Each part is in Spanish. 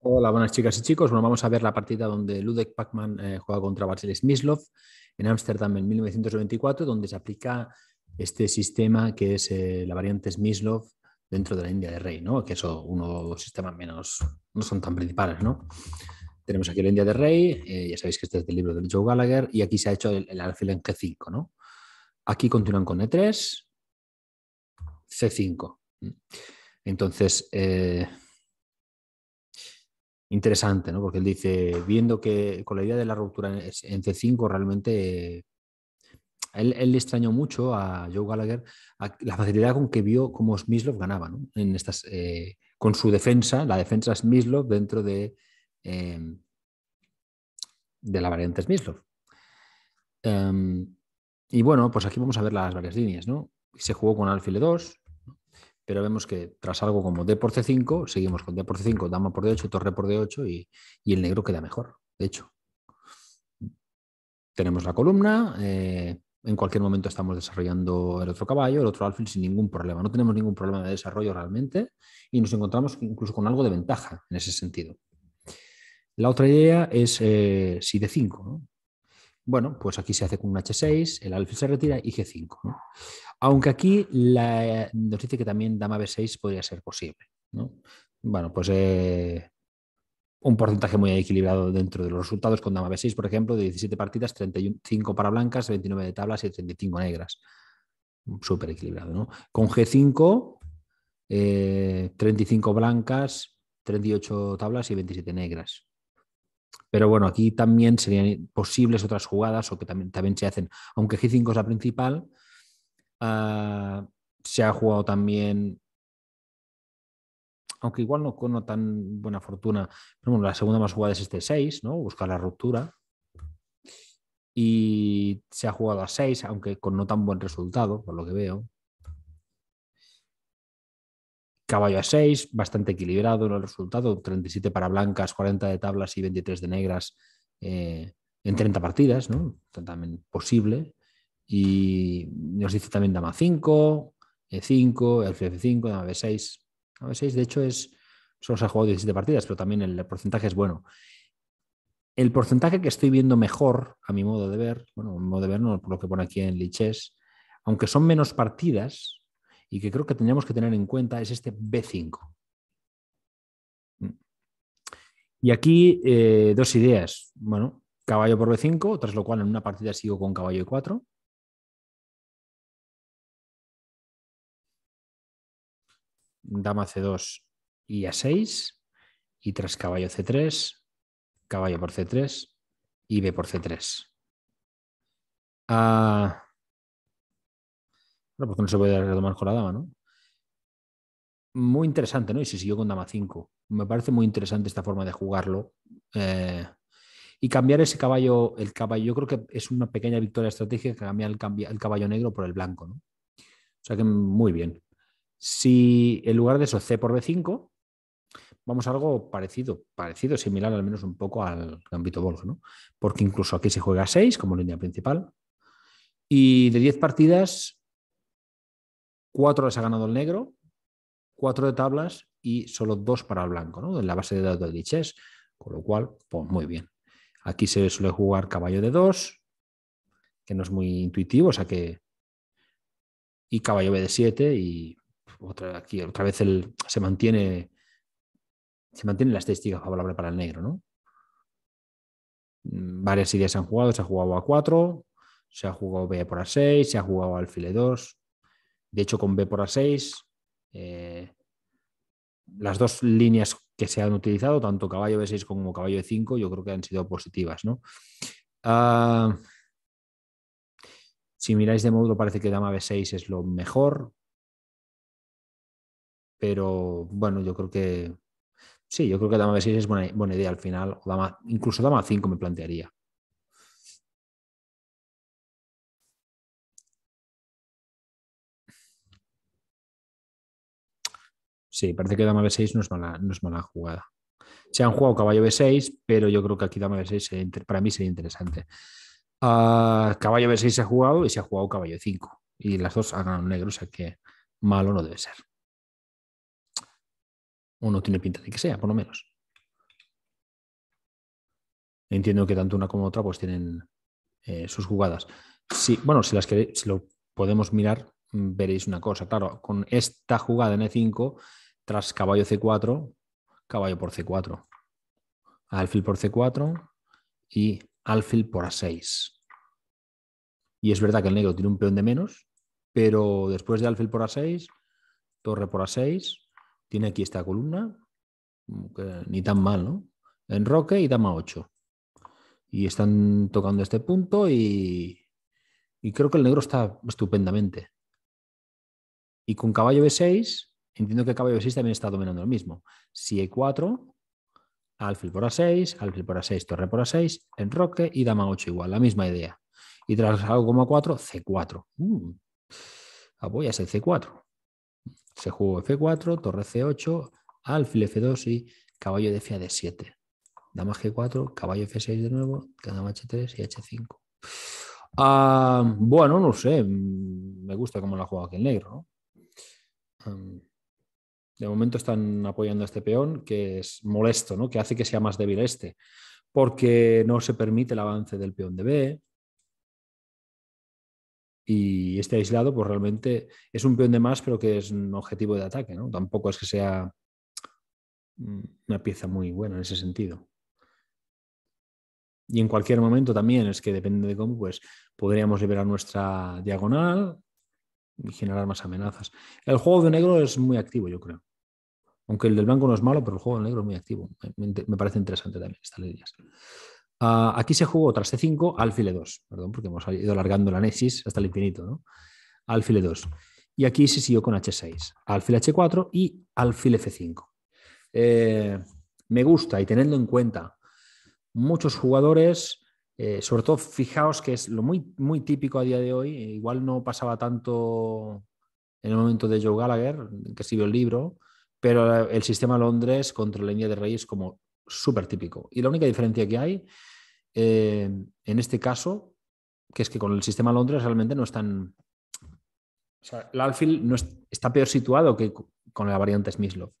Hola, buenas chicas y chicos. Bueno, vamos a ver la partida donde Ludek Pacman eh, juega contra Varsely Smyslov en Ámsterdam en 1924, donde se aplica este sistema que es eh, la variante Smyslov dentro de la India de Rey, ¿no? que son unos sistemas menos, no son tan principales. ¿no? Tenemos aquí la India de Rey, eh, ya sabéis que este es del libro de Joe Gallagher, y aquí se ha hecho el, alfil en G5. ¿no? Aquí continúan con E3, C5. Entonces, interesante, ¿no? Porque él dice, viendo que con la idea de la ruptura en C5 realmente... Él, le extrañó mucho a Joe Gallagher la facilidad con que vio cómo Smislov ganaba, ¿no? En estas, eh, con su defensa, la defensa Smislov dentro de, em, de la variante Smislov em, y bueno, pues aquí vamos a ver las varias líneas, ¿no? Se jugó con alfil 2, pero vemos que tras algo como D por C5, seguimos con D por C5, dama por D8, torre por D8 y, el negro queda mejor, de hecho. Tenemos la columna, eh, en cualquier momento estamos desarrollando el otro caballo, el otro alfil sin ningún problema. No tenemos ningún problema de desarrollo realmente y nos encontramos incluso con algo de ventaja en ese sentido. La otra idea es eh, si D5. ¿no? Bueno, pues aquí se hace con un H6, el alfil se retira y G5. Aunque aquí nos dice que también dama B6 podría ser posible. Bueno, pues eh, un porcentaje muy equilibrado dentro de los resultados con dama B6, por ejemplo, de 17 partidas, 35 para blancas, 29 de tablas y 35 negras. Súper equilibrado. ¿no? Con G5, 35 eh, blancas, 38 tablas y 27 negras. Pero bueno, aquí también serían posibles otras jugadas o que también, se hacen. Aunque G5 es la principal, ah, se ha jugado también, aunque igual no con tan buena fortuna, pero bueno, la segunda más jugada es este 6, ¿no? Buscar la ruptura. Y se ha jugado a 6, aunque con no tan buen resultado, por lo que veo. Caballo a 6, bastante equilibrado el resultado, 37 para blancas, 40 de tablas y 23 de negras eh, en 30 partidas, ¿no? También posible. Y nos dice también dama 5, E5, el F5, dama B6. Dama B6, de hecho, es, solo se ha jugado 17 partidas, pero también el porcentaje es bueno. El porcentaje que estoy viendo mejor, a mi modo de ver, bueno, a mi modo de ver, por lo que pone aquí en Liches, aunque son menos partidas, y que creo que tendríamos que tener en cuenta es este B5. Mm. Y aquí eh, dos ideas. Bueno, caballo por B5, tras lo cual en una partida sigo con caballo E4. Dama C2 y A6. Y tras caballo C3, caballo por C3 y B por C3 porque no se puede retomar con la dama, ¿no? Muy interesante, ¿no? Y se siguió con dama 5. Me parece muy interesante esta forma de jugarlo. Eh, y cambiar ese caballo, el caballo, yo creo que es una pequeña victoria estratégica cambiar el, el caballo negro por el blanco, ¿no? O sea que muy bien. Si en lugar de eso C por B5, vamos a algo parecido, parecido, similar al menos un poco al gambito Volga, ¿no? Porque incluso aquí se juega 6 como línea principal. Y de 10 partidas, Cuatro les ha ganado el negro, cuatro de tablas y solo dos para el blanco, ¿no? En la base de datos de diches, con lo cual, pues muy bien. Aquí se suele jugar caballo de 2, que no es muy intuitivo, o sea que. Y caballo B de 7 y otra, aquí otra vez el, se mantiene se mantiene la estadística favorable para el negro, ¿no? Mm, varias ideas se han jugado, se ha jugado a 4, se ha jugado B por A6, se ha jugado alfile 2, de hecho con B por A6. Eh, las dos líneas que se han utilizado, tanto caballo B6 como caballo b e 5 yo creo que han sido positivas. ¿no? Ah, si miráis de modo parece que dama B6 es lo mejor. Pero bueno, yo creo que sí, yo creo que dama B6 es buena, idea al final. dama, incluso dama 5 me plantearía. Sí, parece que dama B6 no es mala, no es mala jugada. Se han jugado caballo B6, pero yo creo que aquí dama B6 para mí sería interesante. Ah, caballo B6 se ha jugado y se ha jugado caballo 5. Y las dos han ganado negro, o sea que malo no debe ser. Uno tiene pinta de que sea, por lo menos. Entiendo que tanto una como otra pues tienen eh, sus jugadas. Sí, bueno, si las queréis, si lo podemos mirar, mm, veréis una cosa. Claro, con esta jugada en E5 tras caballo C4, caballo por C4, alfil por C4 y alfil por A6. Y es verdad que el negro tiene un peón de menos, pero después de alfil por A6, torre por A6, tiene aquí esta columna, ni tan mal, ¿no? Enroque y dama 8. Y están tocando este punto y, y creo que el negro está estupendamente. Y con caballo B6 Entiendo que caballo 6 también está dominando el mismo. Si E4, alfil por A6, alfil por A6, torre por A6, enroque y dama 8 igual, la misma idea. Y tras algo como A4, C4. apoyas el C4. Se jugó F4, torre C8, alfil F2 y caballo de F 7 Dama G4, caballo F6 de nuevo, dama H3 y H5. Ah, bueno, no sé. Mm, me gusta cómo la ha jugado aquí el negro. De momento están apoyando a este peón, que es molesto, ¿no? que hace que sea más débil este, porque no se permite el avance del peón de B. Y este aislado, pues realmente es un peón de más, pero que es un objetivo de ataque. ¿no? Tampoco es que sea una pieza muy buena en ese sentido. Y en cualquier momento también, es que depende de cómo, pues podríamos liberar nuestra diagonal, y generar más amenazas. El juego de negro es muy activo, yo creo. Aunque el del blanco no es malo, pero el juego del negro es muy activo. Me, parece interesante también estas líneas. Ah, aquí se jugó tras C5, alfile 2, perdón, porque hemos ido alargando la anexis hasta el infinito, ¿no? Alfile 2. Y aquí se siguió con H6, alfil H4 y alfil F5. Eh, me gusta y teniendo en cuenta. Muchos jugadores, eh, sobre todo fijaos que es lo muy, muy típico a día de hoy, eh, igual no pasaba tanto en el momento de Joe Gallagher, que escribió el libro, pero el sistema Londres contra la línea de rey es como súper típico. Y la única diferencia que hay eh, en este caso, que es que con el sistema Londres realmente no están... O sea, el alfil no está peor situado que con la variante Smyslov.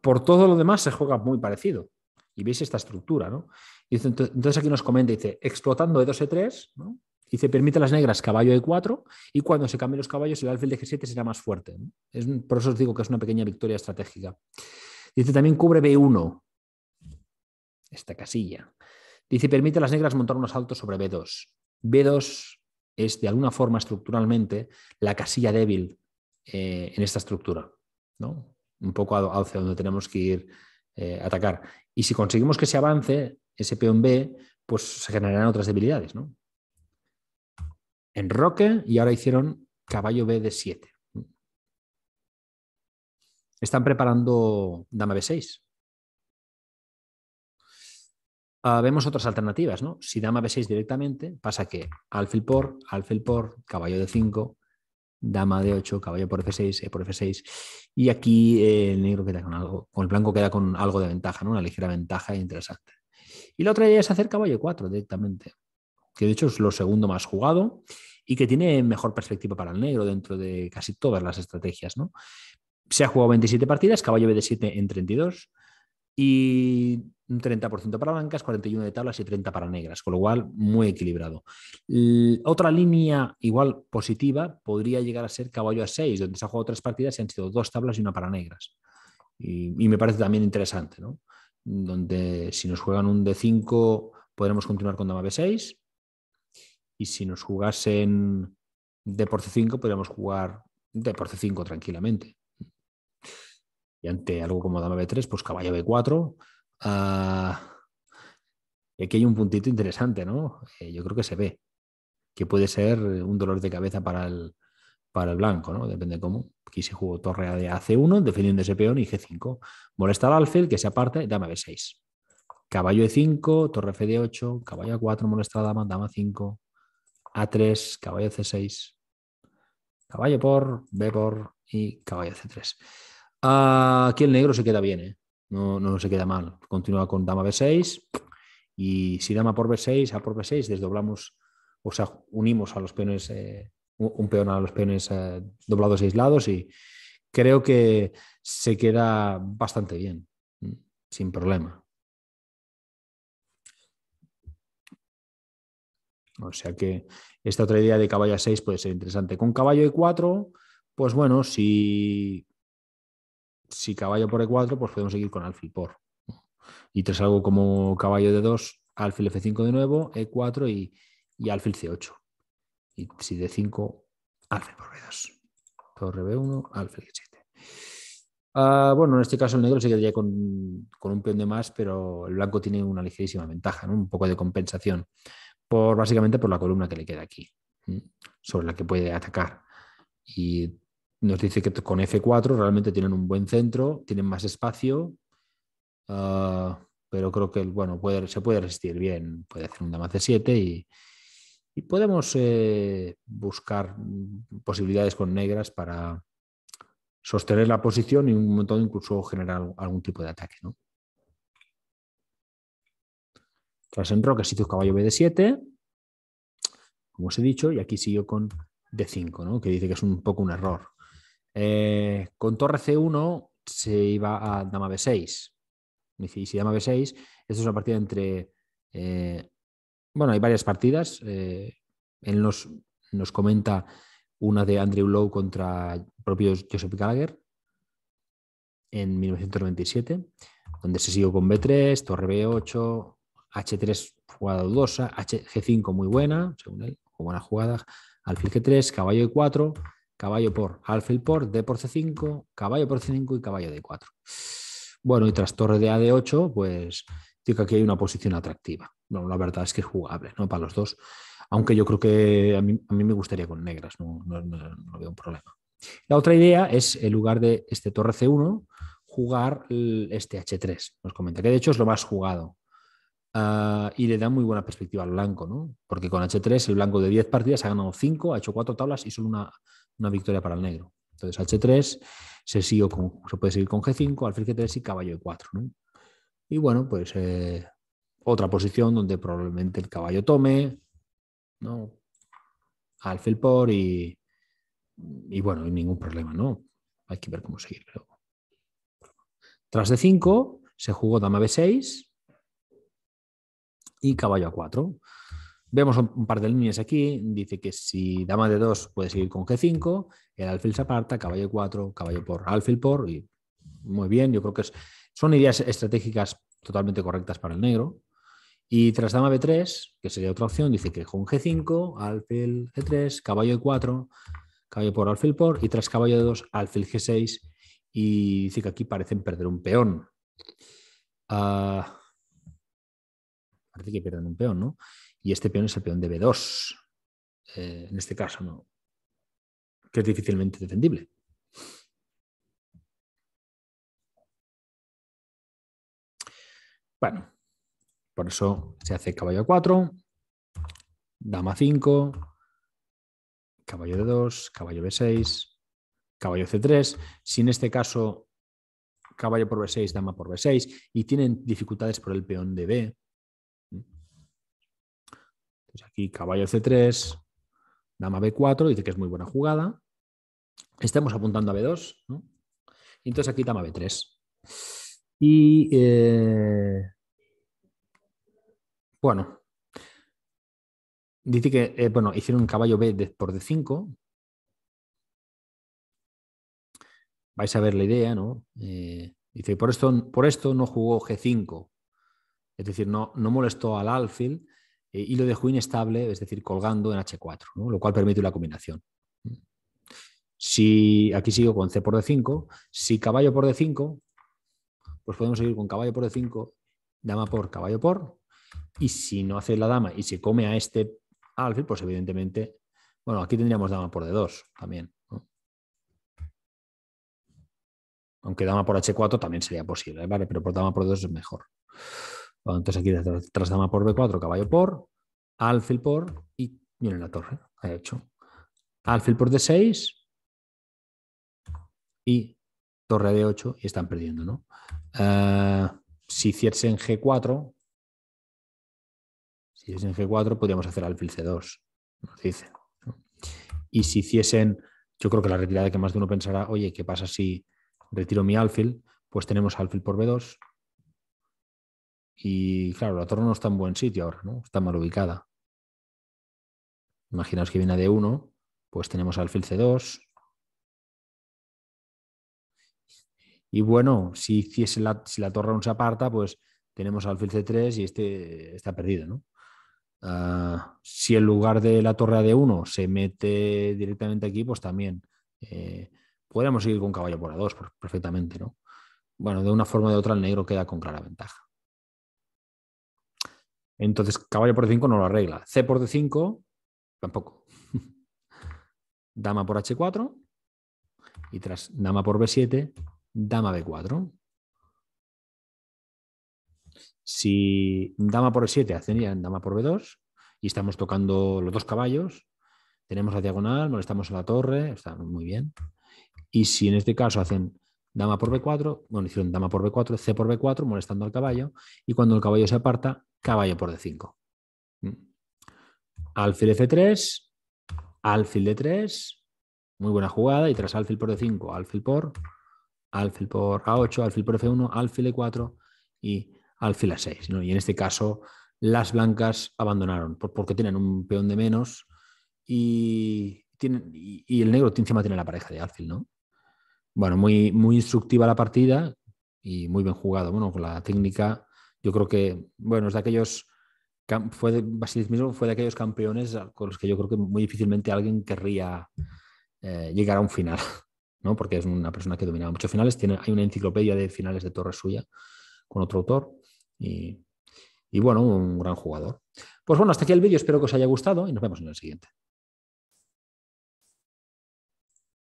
Por todo lo demás se juega muy parecido. Y veis esta estructura, ¿no? entonces aquí nos comenta, dice, explotando E2E3, ¿no? Dice, permite a las negras caballo e 4 y cuando se cambien los caballos el alfil de G7 será más fuerte. Es, por eso os digo que es una pequeña victoria estratégica. Dice también cubre B1, esta casilla. Dice permite a las negras montar un asalto sobre B2. B2 es de alguna forma estructuralmente la casilla débil eh, en esta estructura, ¿no? un poco hacia donde tenemos que ir a eh, atacar. Y si conseguimos que se avance ese peón B, pues se generarán otras debilidades. ¿no? en Roque y ahora hicieron Caballo B de 7. Están preparando Dama B6. Ah, vemos otras alternativas, ¿no? Si Dama B6 directamente, pasa que alfil por, alfil por, caballo de 5, Dama de 8 caballo por F6, E por F6. Y aquí eh, el negro queda con algo, con el blanco queda con algo de ventaja, Una ligera ventaja e interesante. Y la otra idea es hacer caballo 4 directamente que de hecho es lo segundo más jugado y que tiene mejor perspectiva para el negro dentro de casi todas las estrategias. Se ha jugado 27 partidas, caballo bd 7 en 32 y un 30% para blancas, 41 de tablas y 30 para negras, con lo cual muy equilibrado. otra línea igual positiva podría llegar a ser caballo a 6, donde se ha jugado tres partidas y han sido dos tablas y una para negras. Y, me parece también interesante, ¿no? donde si nos juegan un D5 podremos continuar con dama B6 y si nos jugasen de por C5, podríamos jugar de por C5 tranquilamente. Y ante algo como dama B3, pues caballo B4. Ah, aquí hay un puntito interesante, ¿no? Eh, yo creo que se ve, que puede ser un dolor de cabeza para el, para el blanco, ¿no? Depende cómo. Aquí se jugó torre de AC1, defendiendo ese peón y G5. Molesta al alfil, que se aparte, dama B6. Caballo E5, torre F de 8, caballo A4, molesta a dama, dama 5, a3, caballo C6, caballo por, B por y caballo C3. Ah, aquí el negro se queda bien, ¿eh? no, no se queda mal. Continúa con dama B6 y si dama por B6, A por B6, desdoblamos, o sea, unimos a los peones, eh, un peón a los peones eh, doblados aislados y creo que se queda bastante bien, sin problema. O sea que esta otra idea de caballo a 6 puede ser interesante. Con caballo E4, pues bueno, si, si caballo por E4, pues podemos seguir con alfil por. Y tras algo como caballo de 2, alfil F5 de nuevo, E4 y, alfil C8. Y si D5, alfil por B2. Torre B1, alfil G7. Ah, bueno, en este caso el negro se quedaría con, con, un peón de más, pero el blanco tiene una ligerísima ventaja, un poco de compensación por, básicamente por la columna que le queda aquí, sobre la que puede atacar. Y nos dice que con F4 realmente tienen un buen centro, tienen más espacio, ah, pero creo que bueno, puede, se puede resistir bien, puede hacer un dama C7 y, podemos eh, buscar posibilidades con negras para sostener la posición y un montón incluso generar algún tipo de ataque. ¿no? Tras enroque si tu caballo b 7, como os he dicho, y aquí siguió con d5, ¿no? que dice que es un poco un error. Eh, con torre c1 se iba a dama b6. Y si dama b6, esto es una partida entre... Eh, bueno, hay varias partidas. Eh, él nos, comenta una de Andrew Lowe contra propio Joseph Gallagher en 1997, donde se siguió con B3, torre B8, H3 jugada dudosa, G5 muy buena, según él, buena jugada, alfil G3, caballo E4, caballo por alfil por, D por C5, caballo por C5 y caballo D4. Bueno, y tras torre de AD8, pues digo que aquí hay una posición atractiva. Bueno, la verdad es que es jugable, ¿no? Para los dos. Aunque yo creo que a mí, me gustaría con negras, no, no veo un problema. La otra idea es, en lugar de este torre C1, jugar este H3. Nos comenta que de hecho es lo más jugado Ah, y le da muy buena perspectiva al blanco, ¿no? Porque con H3 el blanco de 10 partidas ha ganado 5, ha hecho 4 tablas y solo una, victoria para el negro. Entonces H3 se, sigue se puede seguir con G5, alfil G3 y caballo E4, Y bueno, pues eh, otra posición donde probablemente el caballo tome, ¿no? Alfil por y, y bueno, ningún problema, ¿no? Hay que ver cómo seguir, luego. Tras d 5 se jugó dama B6, y caballo a 4. Vemos un par de líneas aquí, dice que si dama de 2 puede seguir con G5, el alfil se aparta, caballo 4, caballo por, alfil por, y muy bien, yo creo que son ideas estratégicas totalmente correctas para el negro. Y tras dama B3, que sería otra opción, dice que con G5, alfil G3, caballo E4, caballo por, alfil por, y tras caballo de 2 alfil G6, y dice que aquí parecen perder un peón. Ah, parece que pierden un peón, ¿no? Y este peón es el peón de B2, eh, en este caso, ¿no? Que es difícilmente defendible. Bueno, por eso se hace caballo a 4, dama 5, caballo de 2, caballo B6, caballo C3. Si en este caso caballo por B6, dama por B6 y tienen dificultades por el peón de B, pues aquí caballo C3, dama B4, dice que es muy buena jugada. Estamos apuntando a B2, Y entonces aquí dama B3. Y eh, bueno, dice que, eh, bueno, hicieron un caballo B por D5. Vais a ver la idea, ¿no? Eh, dice, por esto, por esto no jugó G5. Es decir, no, no molestó al alfil, y eh, lo dejo inestable, es decir, colgando en H4, lo cual permite la combinación. Si aquí sigo con C por D5, si caballo por D5, pues podemos seguir con caballo por D5, dama por, caballo por, y si no hace la dama y se come a este alfil, pues evidentemente, bueno, aquí tendríamos dama por D2 también. Aunque dama por H4 también sería posible, ¿vale? Pero por dama por D2 es mejor. Entonces aquí dama por B4, caballo por, alfil por y viene la torre. Ha hecho. Alfil por D6 y torre D8 y están perdiendo. ¿no? Eh, si hiciesen G4, si en G4 podríamos hacer alfil C2, nos dice. Y si hiciesen, yo creo que la retirada que más de uno pensará, oye, ¿qué pasa si retiro mi alfil? Pues tenemos alfil por B2, y claro, la torre no está en buen sitio ahora, ¿no? Está mal ubicada. Imaginaos que viene a D1, pues tenemos alfil C2. Y bueno, si, la, si la torre aún se aparta, pues tenemos alfil C3 y este está perdido, ¿no? Ah, si en lugar de la torre de 1 se mete directamente aquí, pues también eh, podríamos seguir con caballo por A2 perfectamente, ¿no? Bueno, de una forma u de otra el negro queda con clara ventaja. Entonces, caballo por D5 no lo arregla. C por D5 tampoco. Dama por H4 y tras dama por B7, dama B4. Si dama por E7 hacen dama por B2 y estamos tocando los dos caballos, tenemos la diagonal, molestamos a la torre, está muy bien. Y si en este caso hacen dama por B4, bueno, hicieron dama por B4, C por B4, molestando al caballo, y cuando el caballo se aparta, caballo por D5. Mm. Alfil F3, alfil D3, muy buena jugada, y tras alfil por D5, alfil por, alfil por A8, alfil por F1, alfil E4 y alfil A6. Y en este caso, las blancas abandonaron, porque tienen un peón de menos y, tienen, y, el negro encima tiene la pareja de alfil, ¿no? Bueno, muy, muy instructiva la partida y muy bien jugado. Bueno, con la técnica, yo creo que, bueno, es de aquellos, fue de, fue de aquellos campeones con los que yo creo que muy difícilmente alguien querría eh, llegar a un final, ¿no? Porque es una persona que dominaba muchos finales, tiene, hay una enciclopedia de finales de torre suya con otro autor y bueno, un gran jugador. Pues bueno, hasta aquí el vídeo, espero que os haya gustado y nos vemos en el siguiente.